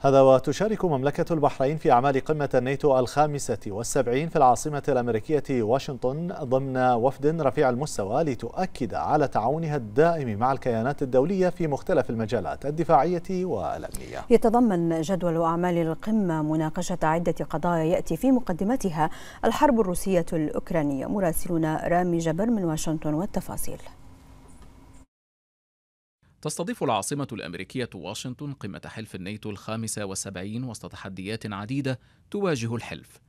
هذا وتشارك مملكة البحرين في أعمال قمة الناتو الخامسة والسبعين في العاصمة الأمريكية واشنطن ضمن وفد رفيع المستوى لتؤكد على تعاونها الدائم مع الكيانات الدولية في مختلف المجالات الدفاعية والأمنية يتضمن جدول أعمال القمة مناقشة عدة قضايا يأتي في مقدمتها الحرب الروسية الأوكرانية مراسلنا رامي جبر من واشنطن والتفاصيل تستضيف العاصمة الأمريكية واشنطن قمة حلف الناتو الخامسة والسبعين وسط تحديات عديدة تواجه الحلف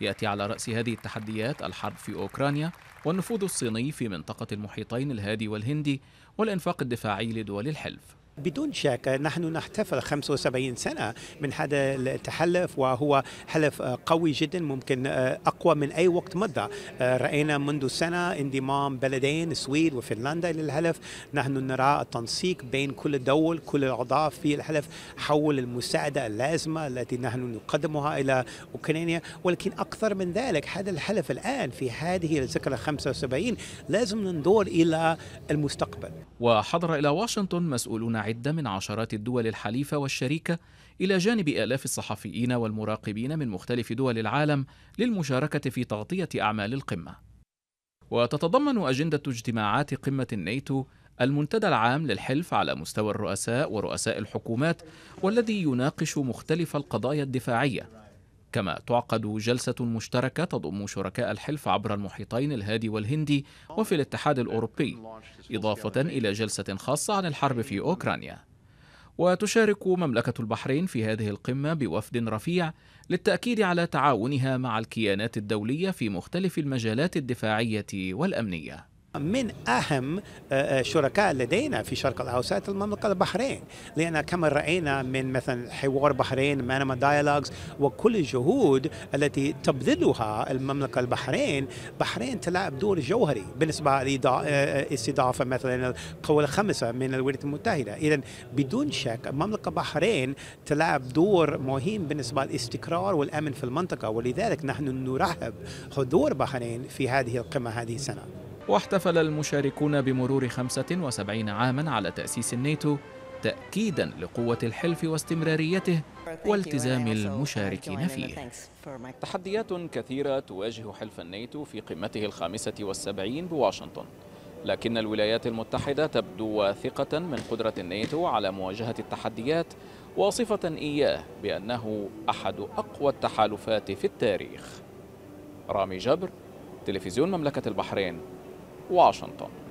يأتي على رأس هذه التحديات الحرب في أوكرانيا والنفوذ الصيني في منطقة المحيطين الهادي والهندي والإنفاق الدفاعي لدول الحلف بدون شك نحن نحتفل 75 سنة من هذا التحلف وهو حلف قوي جدا ممكن أقوى من أي وقت مضى رأينا منذ سنة انضمام بلدين السويد وفنلندا للحلف نحن نرى التنسيق بين كل دول كل الأعضاء في الحلف حول المساعدة اللازمة التي نحن نقدمها إلى أوكرانيا ولكن أكثر من ذلك هذا الحلف الآن في هذه الذكرى 75 لازم ننظر إلى المستقبل وحضر إلى واشنطن مسؤولون عدة من عشرات الدول الحليفة والشريكة إلى جانب آلاف الصحفيين والمراقبين من مختلف دول العالم للمشاركة في تغطية أعمال القمة. وتتضمن أجندة اجتماعات قمة الناتو المنتدى العام للحلف على مستوى الرؤساء ورؤساء الحكومات والذي يناقش مختلف القضايا الدفاعيه كما تعقد جلسة مشتركة تضم شركاء الحلف عبر المحيطين الهادي والهندي وفي الاتحاد الأوروبي إضافة إلى جلسة خاصة عن الحرب في أوكرانيا وتشارك مملكة البحرين في هذه القمة بوفد رفيع للتأكيد على تعاونها مع الكيانات الدولية في مختلف المجالات الدفاعية والأمنية من أهم آه، آه، شركاء لدينا في شرق الأوسط المملكة البحرين لأن كما رأينا من مثلا حوار بحرين مانما دايلوجز وكل الجهود التي تبذلها المملكة البحرين بحرين تلعب دور جوهري بالنسبة لاستضافة آه، مثلا القوى الخمسة من الولايات المتحدة إذا بدون شك المملكة البحرين تلعب دور مهم بالنسبة للاستقرار والأمن في المنطقة ولذلك نحن نرحب حضور بحرين في هذه القمة هذه السنة واحتفل المشاركون بمرور 75 عاما على تأسيس الناتو تأكيدا لقوة الحلف واستمراريته والتزام المشاركين فيه تحديات كثيرة تواجه حلف الناتو في قمته الخامسة والسبعين بواشنطن لكن الولايات المتحدة تبدو واثقة من قدرة الناتو على مواجهة التحديات واصفة إياه بأنه أحد أقوى التحالفات في التاريخ رامي جبر تلفزيون مملكة البحرين Washington.